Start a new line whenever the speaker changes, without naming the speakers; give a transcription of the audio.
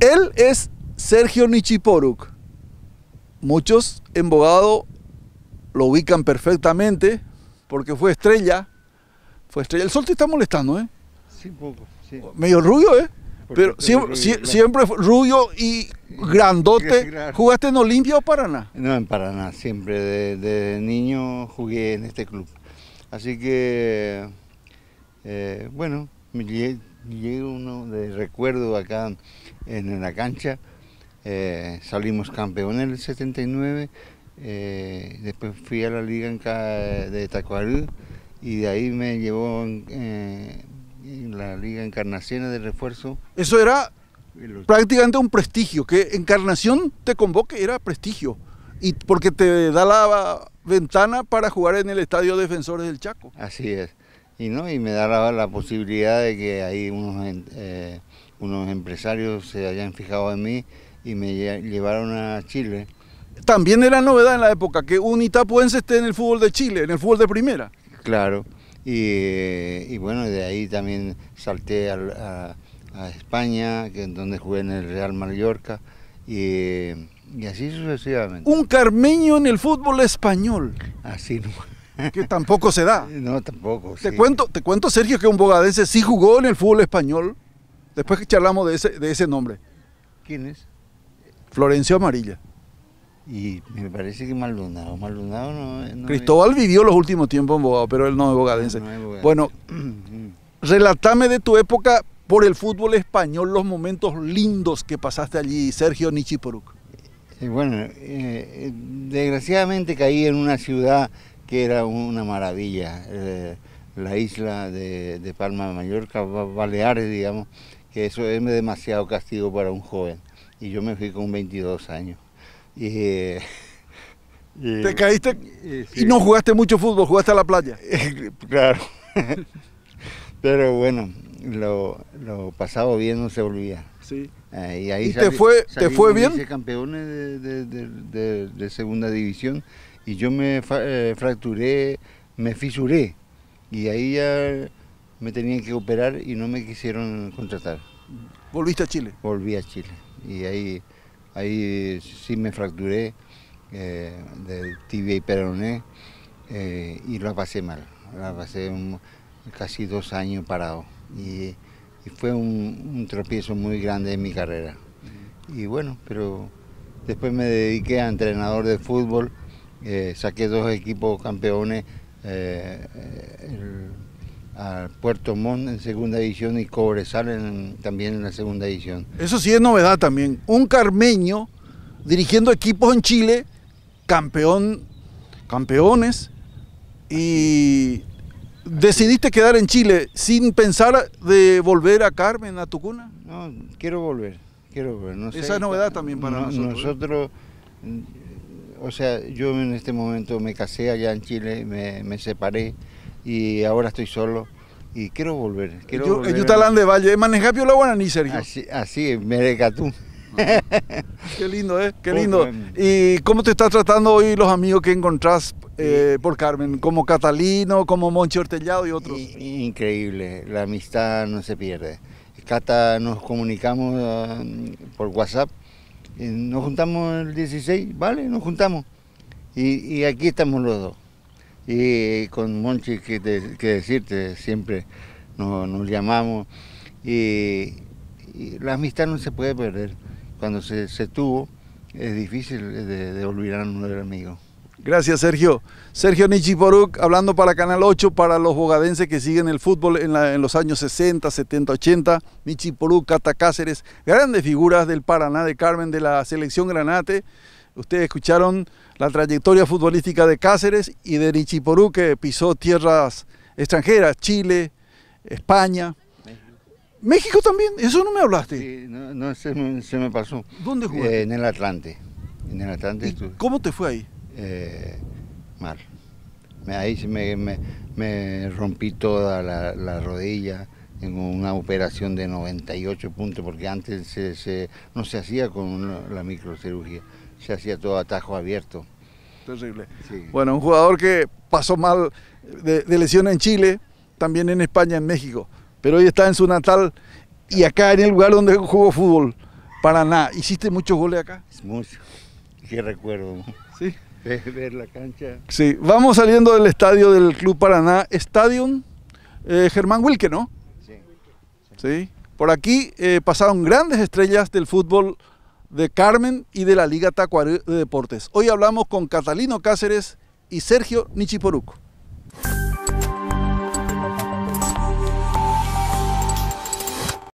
Él es Sergio Nichiporuk. Muchos en Bogado lo ubican perfectamente porque fue estrella. Fue estrella. El sol te está molestando, ¿eh?
Sí, un poco. Medio
rubio, ¿eh? Pero siempre, rubio, y grandote. ¿Jugaste en Olimpia o Paraná?
No, en Paraná. Siempre desde de niño jugué en este club. Así que, eh, bueno, me llega uno de recuerdo acá en, la cancha. Eh, salimos campeones en el 79, eh, después fui a la liga de Tacuarú y de ahí me llevó en, eh, la liga Encarnación de refuerzo. Eso era
prácticamente un prestigio, que Encarnación te convoque era prestigio y porque te da la ventana para jugar en el Estadio Defensores del Chaco.
Así es y no y me daba la posibilidad de que ahí unos eh, unos empresarios se hayan fijado en mí y me llevaron a Chile. También era novedad en la
época que un itapuense esté en el fútbol de Chile, en el fútbol de primera.
Claro, y, eh, bueno, de ahí también salté a, España, que, donde jugué en el Real Mallorca, y, y así sucesivamente.
Un carmeño en el fútbol español. Así no que tampoco se da.
No, tampoco. Te, cuento,
te cuento, Sergio, que un bogadense sí jugó en el fútbol español. Después que charlamos de ese, nombre. ¿Quién es? Florencio Amarilla.
Y me parece que
Maldonado. Maldonado no, no Cristóbal vivió los últimos tiempos en Bogado, pero él no es bogadense. bueno, mm, mm. relatame de tu época por el fútbol español los momentos lindos que pasaste allí, Sergio Nichiporuk.
Eh, bueno, eh, eh, desgraciadamente caí en una ciudad que era una maravilla. Eh, la isla de, Palma de Mallorca, Baleares, digamos, que eso es demasiado castigo para un joven. Y yo me fui con 22 años. Y, ¿Te caíste? Y no jugaste mucho
fútbol, jugaste a la playa. claro.
Pero bueno, lo, lo, pasado bien no se olvida. Sí. Eh, y ahí te, fue, ¿te fue bien? campeones de, de segunda división y yo me eh, fracturé, me fisuré y ahí ya me tenían que operar y no me quisieron contratar. ¿Volviste a Chile? Volví a Chile y ahí, ahí sí me fracturé eh, de tibia y peroné eh, y la pasé mal, la pasé casi dos años parado y, fue un, un tropiezo muy grande en mi carrera. Y bueno, pero después me dediqué a entrenador de fútbol eh, saqué dos equipos campeones, eh, a Puerto Montt en segunda edición y Cobresal también en la segunda edición.
Eso sí es novedad también. Un carmeño dirigiendo equipos en Chile, campeón, campeones, y decidiste quedar en Chile sin pensar de volver a Carmen, a Tucuna. No, quiero volver,
quiero volver. Esa es novedad también para Nosotros ¿eh? o sea, yo en este momento me casé allá en Chile, me, separé y ahora estoy solo y quiero volver. Quiero yo,
de Valle, manejapio la ni Sergio. Así, así tú. Qué lindo, ¿eh? Qué lindo. ¿Y cómo te estás tratando hoy los
amigos que encontrás eh,
por Carmen? Como Catalino, como Moncho
Hortellado y otros. Increíble, la amistad no se pierde. Cata, nos comunicamos ah, por WhatsApp nos juntamos el 16, vale, nos juntamos. Y, aquí estamos los dos. Y con Monchi, que, decirte, siempre nos, llamamos. Y, la amistad no se puede perder. Cuando se, tuvo, es difícil de, de un nuevo amigo.
Gracias, Sergio. Sergio Nichiporuk, hablando para Canal 8, para los bogadenses que siguen el fútbol en, los años 60, 70, 80. Nichiporuk, Cata Cáceres, grandes figuras del Paraná de Carmen, de la selección Granate. Ustedes escucharon la trayectoria futbolística de Cáceres y de Nichiporuk, que pisó tierras extranjeras, Chile,
España. México, también, eso no me hablaste. Sí, no, no se, me, pasó. ¿Dónde jugaste? Eh, en el Atlante. En el Atlante ¿Cómo te fue ahí? eh, mal. Ahí me, me, rompí toda la, rodilla en una operación de 98 puntos, porque antes no se hacía con la microcirugía, se hacía todo atajo abierto. Terrible. Bueno, un jugador que pasó mal de, de lesión en Chile, también en
España, en México, pero hoy está en su natal y acá en el lugar donde jugó fútbol, Paraná. ¿Hiciste muchos goles acá?
Muchos. Qué recuerdo. Sí la cancha.
Sí, vamos saliendo del estadio del Club Paraná Stadium. Eh, Germán Wilke, ¿no? Sí. sí. Por aquí eh, pasaron grandes estrellas del fútbol de Carmen y de la Liga Tacuare de Deportes. Hoy hablamos con Catalino Cáceres y Sergio Nichiporuco.